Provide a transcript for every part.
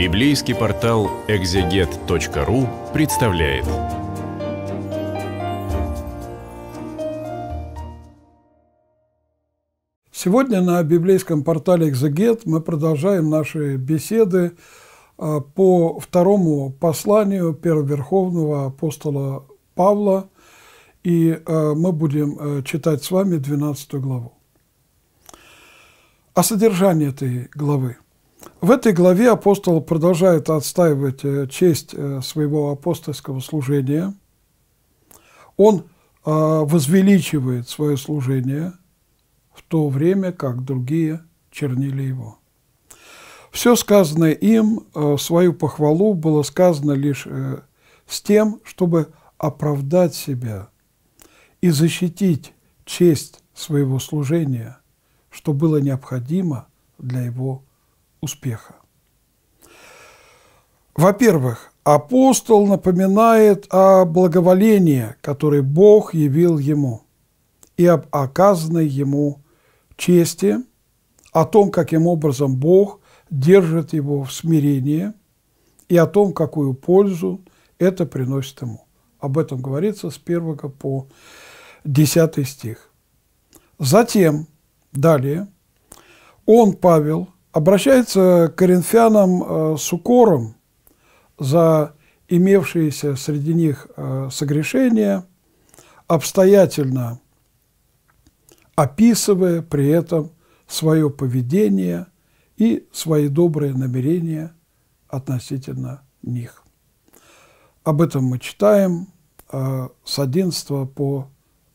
Библейский портал экзегет.ру представляет. Сегодня на библейском портале «Экзегет» мы продолжаем наши беседы а, по второму посланию первоверховного апостола Павла, и а, мы будем а, читать с вами 12 главу. О содержании этой главы – в этой главе апостол продолжает отстаивать э, честь э, своего апостольского служения. Он а, возвеличивает свое служение в то время, как другие чернили его. Все сказанное им, э, свою похвалу, было сказано лишь с тем, чтобы оправдать себя и защитить честь своего служения, что было необходимо для его успеха. Во-первых, апостол напоминает о благоволении, которое Бог явил ему, и об оказанной ему чести, о том, каким образом Бог держит его в смирении, и о том, какую пользу это приносит ему. Об этом говорится с 1 по 10 стих. Затем, далее, он, Павел, обращается к коринфянам э, с укором за имевшиеся среди них э, согрешения, обстоятельно описывая при этом свое поведение и свои добрые намерения относительно них. Об этом мы читаем э, с 11 по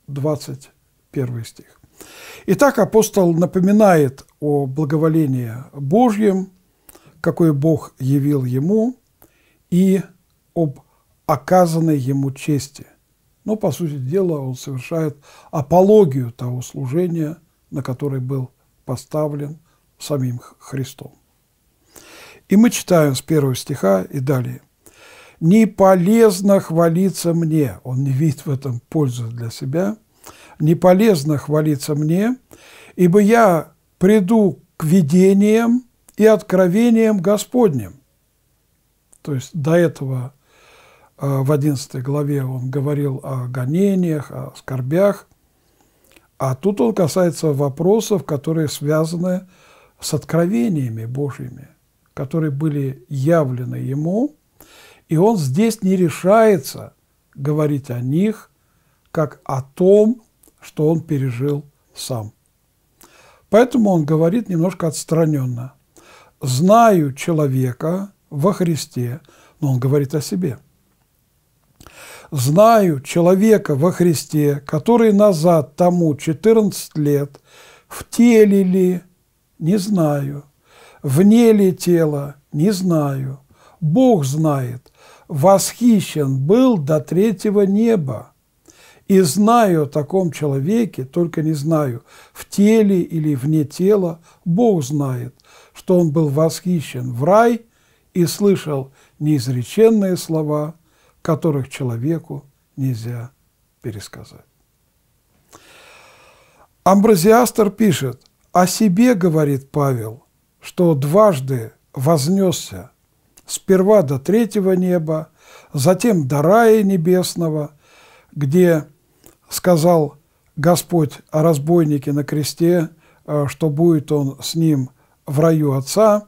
21 стих. Итак, апостол напоминает о благоволении Божьем, какое Бог явил ему, и об оказанной ему чести. Но, по сути дела, он совершает апологию того служения, на которое был поставлен самим Христом. И мы читаем с первого стиха и далее. «Не полезно хвалиться мне». Он не видит в этом пользы для себя – не полезно хвалиться мне, ибо я приду к видениям и откровениям Господним. То есть до этого а, в 11 главе он говорил о гонениях, о скорбях, а тут он касается вопросов, которые связаны с откровениями Божьими, которые были явлены ему, и он здесь не решается говорить о них как о том, что он пережил сам. Поэтому он говорит немножко отстраненно. «Знаю человека во Христе», но он говорит о себе. «Знаю человека во Христе, который назад тому 14 лет, в теле ли, не знаю, вне ли тела, не знаю, Бог знает, восхищен был до третьего неба, и знаю о таком человеке, только не знаю, в теле или вне тела, Бог знает, что он был восхищен в рай и слышал неизреченные слова, которых человеку нельзя пересказать. Амбразиастр пишет, о себе говорит Павел, что дважды вознесся, сперва до третьего неба, затем до рая небесного, где сказал Господь о разбойнике на кресте, э, что будет он с ним в раю Отца,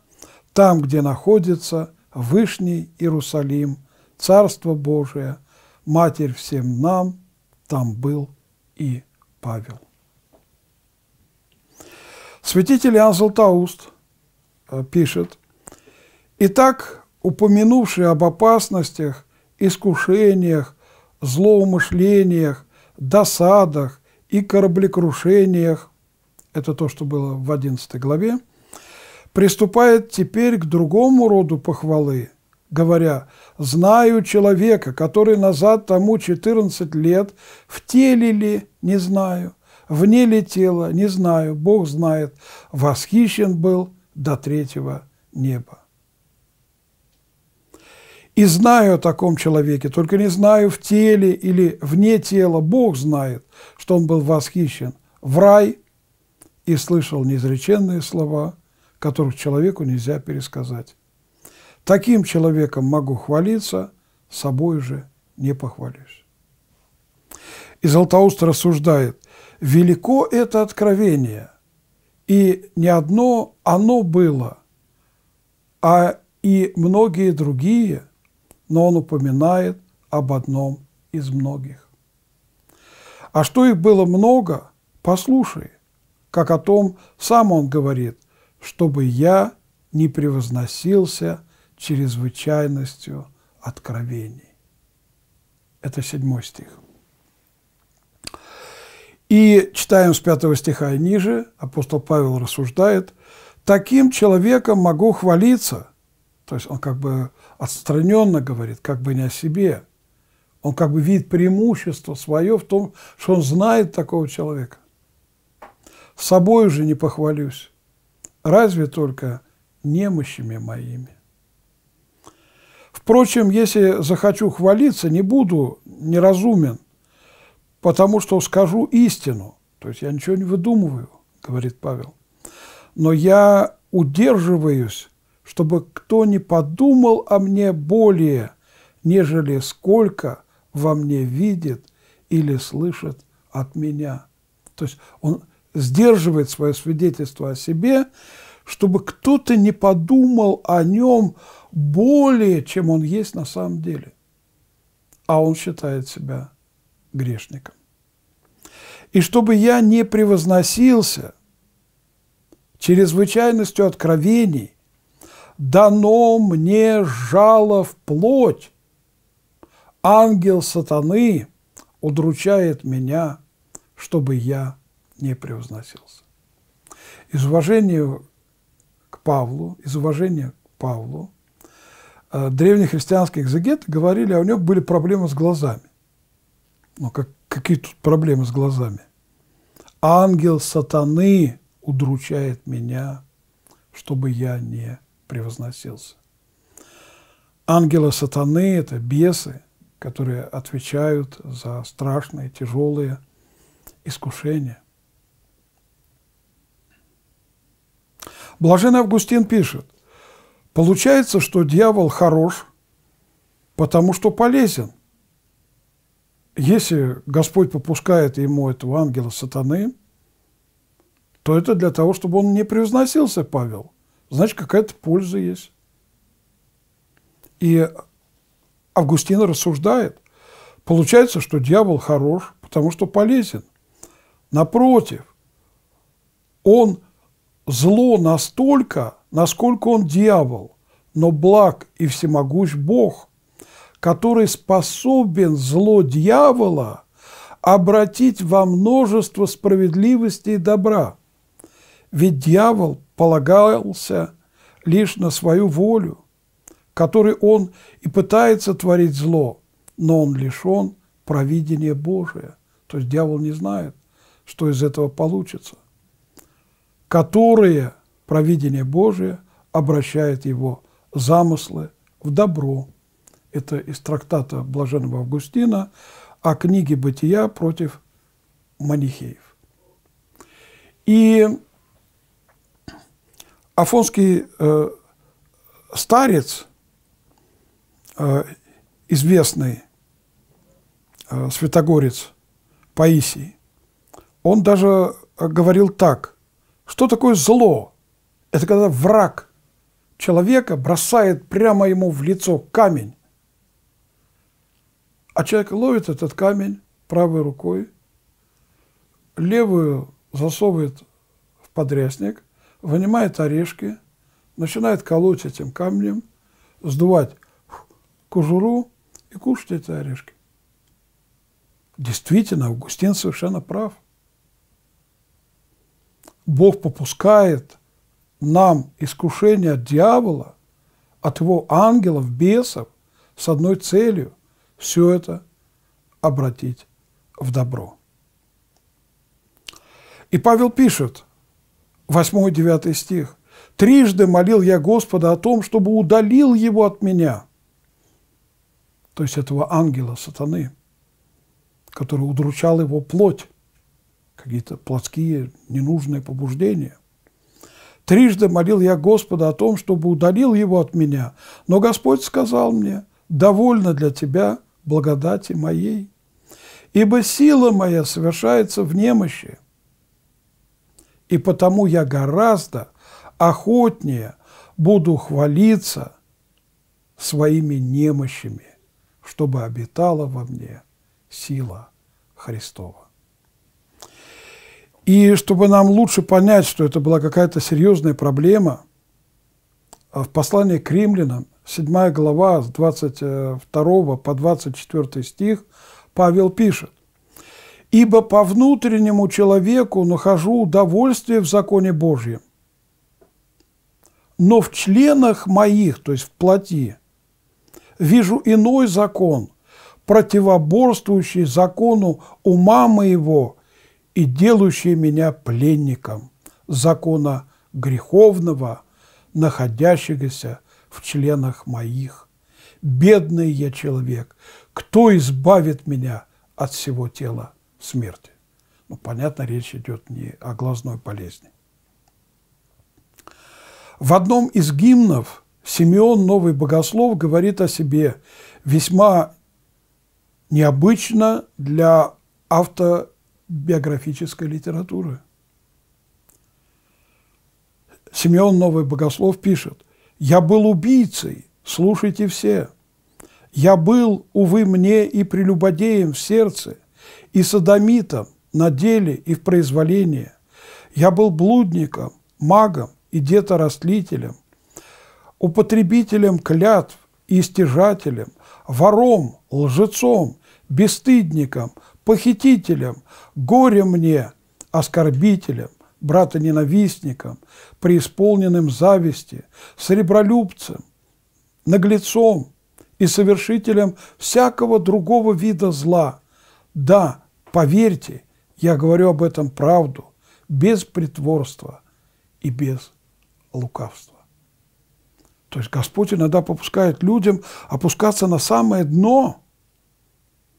там, где находится Вышний Иерусалим, Царство Божие, Матерь всем нам, там был и Павел. Святитель Иоанн Златоуст э, пишет, «Итак, упомянувший об опасностях, искушениях, злоумышлениях, досадах и кораблекрушениях, это то, что было в 11 главе, приступает теперь к другому роду похвалы, говоря «Знаю человека, который назад тому 14 лет, в теле ли, не знаю, вне ли тела, не знаю, Бог знает, восхищен был до третьего неба» и знаю о таком человеке, только не знаю в теле или вне тела. Бог знает, что он был восхищен в рай и слышал неизреченные слова, которых человеку нельзя пересказать. Таким человеком могу хвалиться, собой же не похвалюсь. И Златоуст рассуждает, велико это откровение, и не одно оно было, а и многие другие – но он упоминает об одном из многих. А что их было много, послушай, как о том сам он говорит, чтобы я не превозносился чрезвычайностью откровений. Это седьмой стих. И читаем с пятого стиха и ниже, апостол Павел рассуждает, «Таким человеком могу хвалиться», то есть он как бы отстраненно говорит, как бы не о себе. Он как бы видит преимущество свое в том, что он знает такого человека. С собой уже не похвалюсь, разве только немощами моими. Впрочем, если захочу хвалиться, не буду неразумен, потому что скажу истину. То есть я ничего не выдумываю, говорит Павел. Но я удерживаюсь чтобы кто не подумал о мне более, нежели сколько во мне видит или слышит от меня. То есть он сдерживает свое свидетельство о себе, чтобы кто-то не подумал о нем более, чем он есть на самом деле. А он считает себя грешником. И чтобы я не превозносился чрезвычайностью откровений, дано мне жало в плоть, ангел сатаны удручает меня, чтобы я не превозносился. Из уважения к Павлу, из уважения к Павлу, э, древнехристианские экзегеты говорили, а у него были проблемы с глазами. Ну, как, какие тут проблемы с глазами? Ангел сатаны удручает меня, чтобы я не превозносился. Ангелы сатаны – это бесы, которые отвечают за страшные, тяжелые искушения. Блаженный Августин пишет, получается, что дьявол хорош, потому что полезен. Если Господь попускает ему этого ангела сатаны, то это для того, чтобы он не превозносился, Павел – значит, какая-то польза есть. И Августин рассуждает. Получается, что дьявол хорош, потому что полезен. Напротив, он зло настолько, насколько он дьявол, но благ и всемогущ Бог, который способен зло дьявола обратить во множество справедливости и добра. Ведь дьявол полагался лишь на свою волю, которой он и пытается творить зло, но он лишен провидения Божия. То есть дьявол не знает, что из этого получится. Которое провидение Божие обращает его замыслы в добро. Это из трактата Блаженного Августина о книге «Бытия» против манихеев. И афонский э, старец, э, известный э, святогорец Паисий, он даже э, говорил так, что такое зло? Это когда враг человека бросает прямо ему в лицо камень, а человек ловит этот камень правой рукой, левую засовывает в подрясник, вынимает орешки, начинает колоть этим камнем, сдувать кожуру и кушать эти орешки. Действительно, Августин совершенно прав. Бог попускает нам искушение дьявола, от его ангелов, бесов, с одной целью – все это обратить в добро. И Павел пишет, 8-9 стих. «Трижды молил я Господа о том, чтобы удалил его от меня». То есть этого ангела сатаны, который удручал его плоть, какие-то плотские ненужные побуждения. «Трижды молил я Господа о том, чтобы удалил его от меня, но Господь сказал мне, довольно для тебя благодати моей, ибо сила моя совершается в немощи». И потому я гораздо охотнее буду хвалиться своими немощами, чтобы обитала во мне сила Христова. И чтобы нам лучше понять, что это была какая-то серьезная проблема, а в послании к римлянам, 7 глава, с 22 э, по 24 стих, Павел пишет, ибо по внутреннему человеку нахожу удовольствие в законе Божьем. Но в членах моих, то есть в плоти, вижу иной закон, противоборствующий закону ума моего и делающий меня пленником закона греховного, находящегося в членах моих. Бедный я человек, кто избавит меня от всего тела? смерти. Ну, понятно, речь идет не о глазной болезни. В одном из гимнов Симеон, новый богослов, говорит о себе весьма необычно для автобиографической литературы. Симеон, новый богослов, пишет, «Я был убийцей, слушайте все. Я был, увы, мне и прелюбодеем в сердце, и садомитом на деле и в произволении. Я был блудником, магом и деторастлителем, употребителем клятв и стяжателем, вором, лжецом, бесстыдником, похитителем, горе мне, оскорбителем, брата ненавистником, преисполненным зависти, сребролюбцем, наглецом и совершителем всякого другого вида зла – да, поверьте, я говорю об этом правду, без притворства и без лукавства. То есть Господь иногда попускает людям опускаться на самое дно,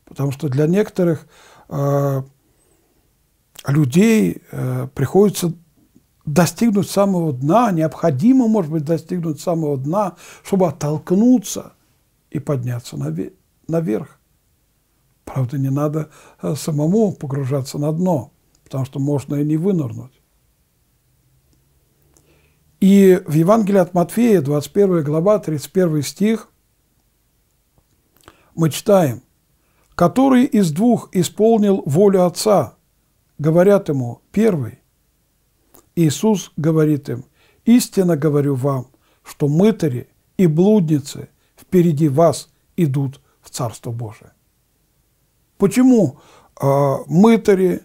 потому что для некоторых э, людей э, приходится достигнуть самого дна, необходимо, может быть, достигнуть самого дна, чтобы оттолкнуться и подняться наверх. Правда, не надо э, самому погружаться на дно, потому что можно и не вынырнуть. И в Евангелии от Матфея, 21 глава, 31 стих, мы читаем, «Который из двух исполнил волю Отца?» Говорят ему, первый. Иисус говорит им, «Истинно говорю вам, что мытари и блудницы впереди вас идут в Царство Божие». Почему а, мытари,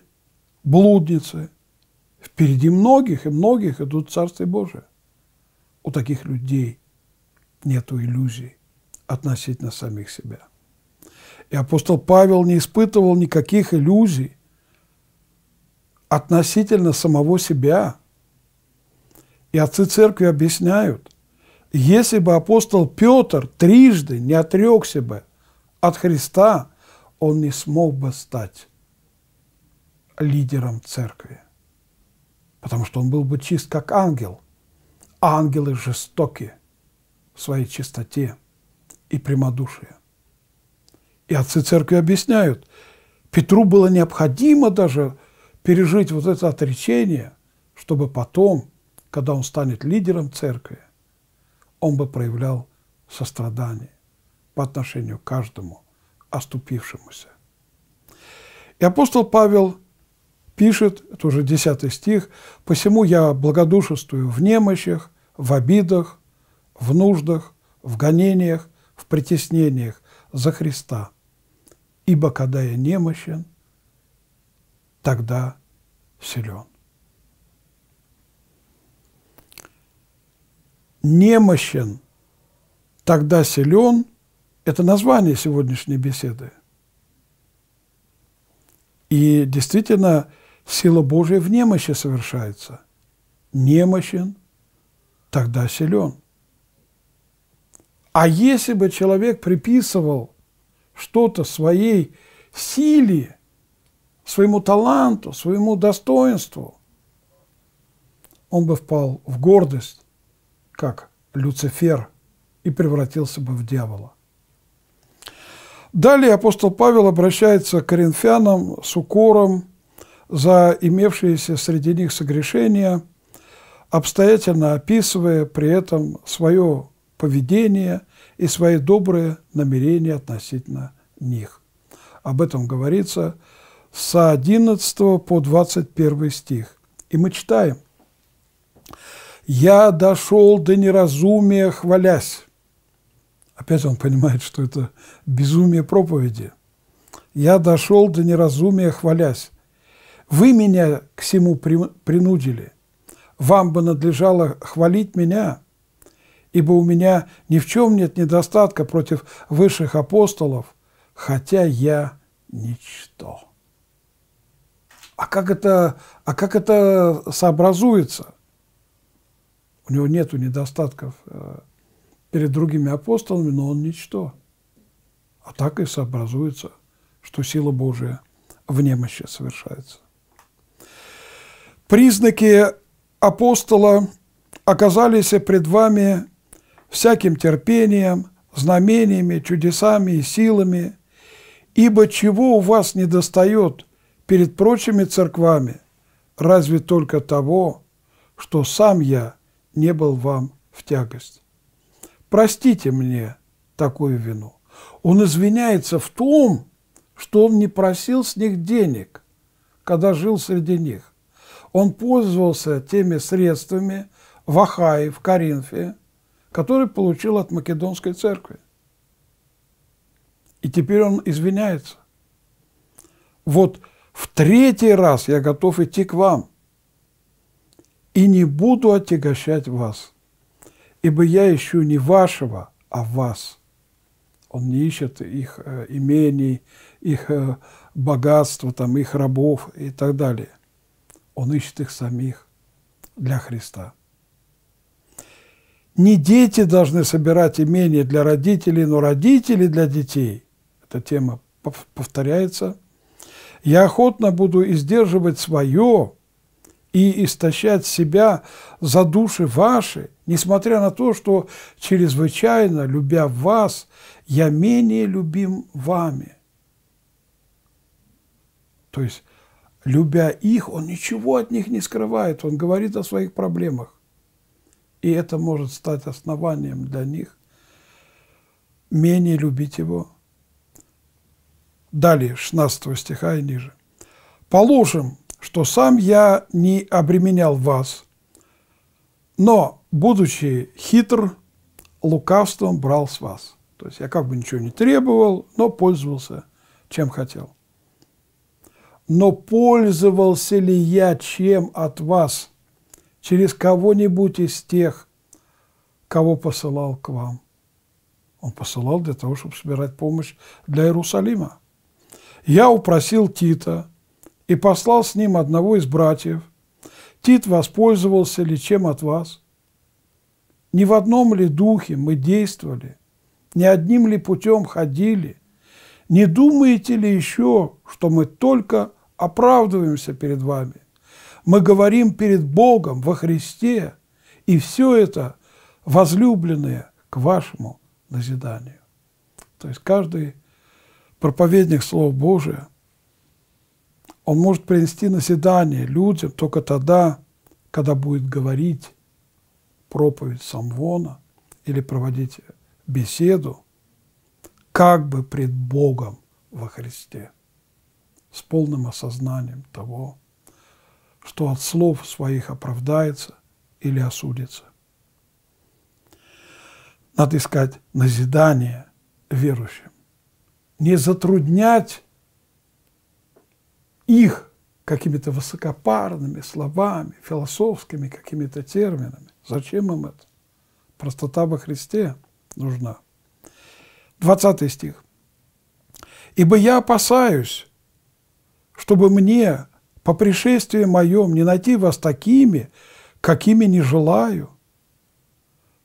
блудницы впереди многих и многих идут в Царствие Божие? У таких людей нет иллюзий относительно самих себя. И апостол Павел не испытывал никаких иллюзий относительно самого себя. И отцы церкви объясняют, если бы апостол Петр трижды не отрекся бы от Христа – он не смог бы стать лидером церкви, потому что он был бы чист, как ангел. А ангелы жестоки в своей чистоте и прямодушие. И отцы церкви объясняют, Петру было необходимо даже пережить вот это отречение, чтобы потом, когда он станет лидером церкви, он бы проявлял сострадание по отношению к каждому оступившемуся. И апостол Павел пишет, это уже 10 стих, «Посему я благодушествую в немощах, в обидах, в нуждах, в гонениях, в притеснениях за Христа. Ибо когда я немощен, тогда силен». Немощен, тогда силен – это название сегодняшней беседы. И действительно, сила Божия в немощи совершается. Немощен, тогда силен. А если бы человек приписывал что-то своей силе, своему таланту, своему достоинству, он бы впал в гордость, как Люцифер, и превратился бы в дьявола. Далее апостол Павел обращается к коринфянам с укором за имевшиеся среди них согрешения, обстоятельно описывая при этом свое поведение и свои добрые намерения относительно них. Об этом говорится с 11 по 21 стих. И мы читаем. «Я дошел до неразумия, хвалясь, Опять он понимает, что это безумие проповеди. «Я дошел до неразумия, хвалясь. Вы меня к всему принудили. Вам бы надлежало хвалить меня, ибо у меня ни в чем нет недостатка против высших апостолов, хотя я ничто». А как это, а как это сообразуется? У него нету недостатков э, перед другими апостолами, но он ничто. А так и сообразуется, что сила Божия в немощи совершается. Признаки апостола оказались пред вами всяким терпением, знамениями, чудесами и силами, ибо чего у вас не достает перед прочими церквами, разве только того, что сам я не был вам в тягость простите мне такую вину. Он извиняется в том, что он не просил с них денег, когда жил среди них. Он пользовался теми средствами в Ахае, в Коринфе, которые получил от Македонской церкви. И теперь он извиняется. Вот в третий раз я готов идти к вам и не буду отягощать вас ибо я ищу не вашего, а вас. Он не ищет их э, имений, их э, богатства, там, их рабов и так далее. Он ищет их самих для Христа. Не дети должны собирать имения для родителей, но родители для детей. Эта тема повторяется. Я охотно буду издерживать свое, и истощать себя за души ваши, несмотря на то, что чрезвычайно, любя вас, я менее любим вами. То есть, любя их, он ничего от них не скрывает, он говорит о своих проблемах. И это может стать основанием для них менее любить его. Далее, 16 стиха и ниже. «Положим, что сам я не обременял вас, но, будучи хитр, лукавством брал с вас. То есть я как бы ничего не требовал, но пользовался, чем хотел. Но пользовался ли я чем от вас через кого-нибудь из тех, кого посылал к вам? Он посылал для того, чтобы собирать помощь для Иерусалима. Я упросил Тита – и послал с ним одного из братьев. Тит воспользовался ли чем от вас? Ни в одном ли духе мы действовали? Ни одним ли путем ходили? Не думаете ли еще, что мы только оправдываемся перед вами? Мы говорим перед Богом во Христе, и все это возлюбленное к вашему назиданию. То есть каждый проповедник Слова Божия – он может принести наседание людям только тогда, когда будет говорить проповедь Самвона или проводить беседу, как бы пред Богом во Христе, с полным осознанием того, что от слов своих оправдается или осудится. Надо искать назидание верующим, не затруднять их какими-то высокопарными словами, философскими какими-то терминами. Зачем им это? Простота во Христе нужна. 20 стих. «Ибо я опасаюсь, чтобы мне по пришествии моем не найти вас такими, какими не желаю,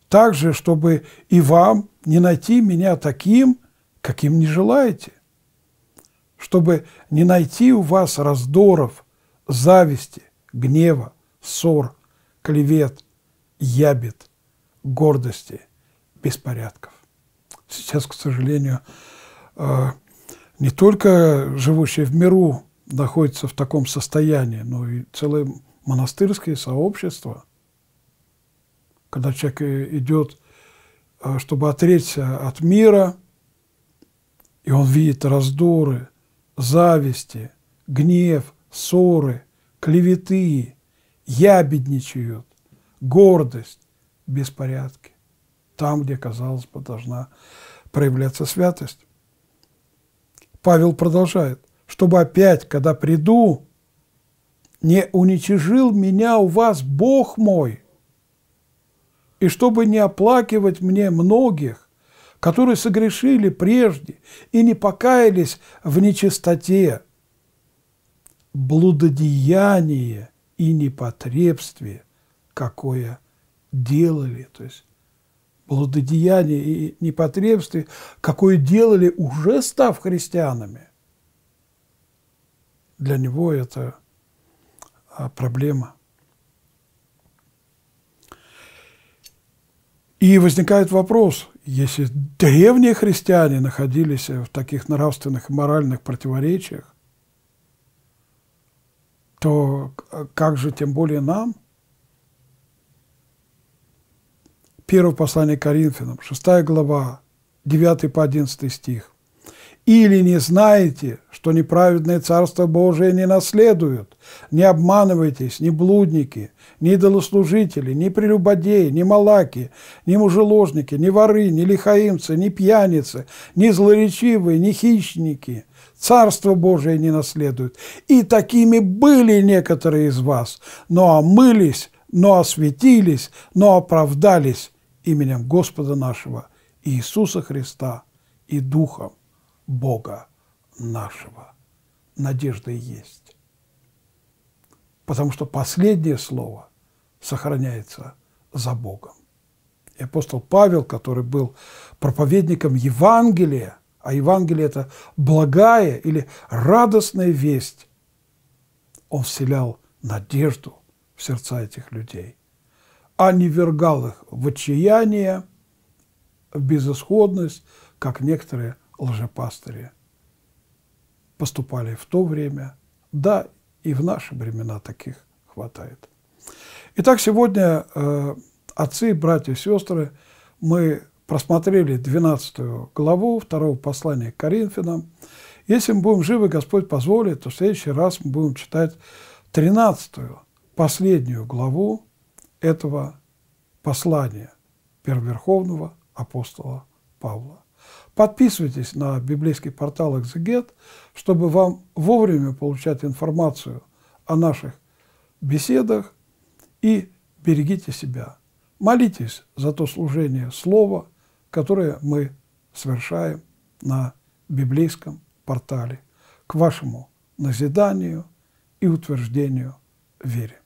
также, чтобы и вам не найти меня таким, каким не желаете чтобы не найти у вас раздоров, зависти, гнева, ссор, клевет, ябед, гордости, беспорядков. Сейчас, к сожалению, э, не только живущие в миру находятся в таком состоянии, но и целое монастырское сообщество, когда человек э, идет, э, чтобы отречься от мира, и он видит раздоры, зависти, гнев, ссоры, клеветы, ябедничают, гордость, беспорядки. Там, где, казалось бы, должна проявляться святость. Павел продолжает, чтобы опять, когда приду, не уничижил меня у вас Бог мой, и чтобы не оплакивать мне многих, которые согрешили прежде и не покаялись в нечистоте, блудодеяние и непотребстве, какое делали, то есть блудодеяние и непотребствие, какое делали, уже став христианами. Для него это а, проблема. И возникает вопрос, если древние христиане находились в таких нравственных и моральных противоречиях, то как же тем более нам? Первое послание Коринфянам, 6 глава, 9 по 11 стих. Или не знаете, что неправедное Царство Божие не наследуют? Не обманывайтесь, ни блудники, ни долослужители, ни прелюбодеи, ни малаки, ни мужеложники, ни воры, ни лихаимцы, ни пьяницы, ни злоречивые, ни хищники. Царство Божие не наследуют. И такими были некоторые из вас, но омылись, но осветились, но оправдались именем Господа нашего Иисуса Христа и Духом Бога нашего. Надежда есть. Потому что последнее слово сохраняется за Богом. И апостол Павел, который был проповедником Евангелия, а Евангелие – это благая или радостная весть, он вселял надежду в сердца этих людей, а не вергал их в отчаяние, в безысходность, как некоторые – лжепастыри поступали в то время, да и в наши времена таких хватает. Итак, сегодня э, отцы, братья и сестры, мы просмотрели 12 главу второго послания к Коринфянам. Если мы будем живы, Господь позволит, то в следующий раз мы будем читать 13 последнюю главу этого послания первоверховного апостола Павла. Подписывайтесь на библейский портал «Экзегет», чтобы вам вовремя получать информацию о наших беседах и берегите себя. Молитесь за то служение слова, которое мы совершаем на библейском портале к вашему назиданию и утверждению вере.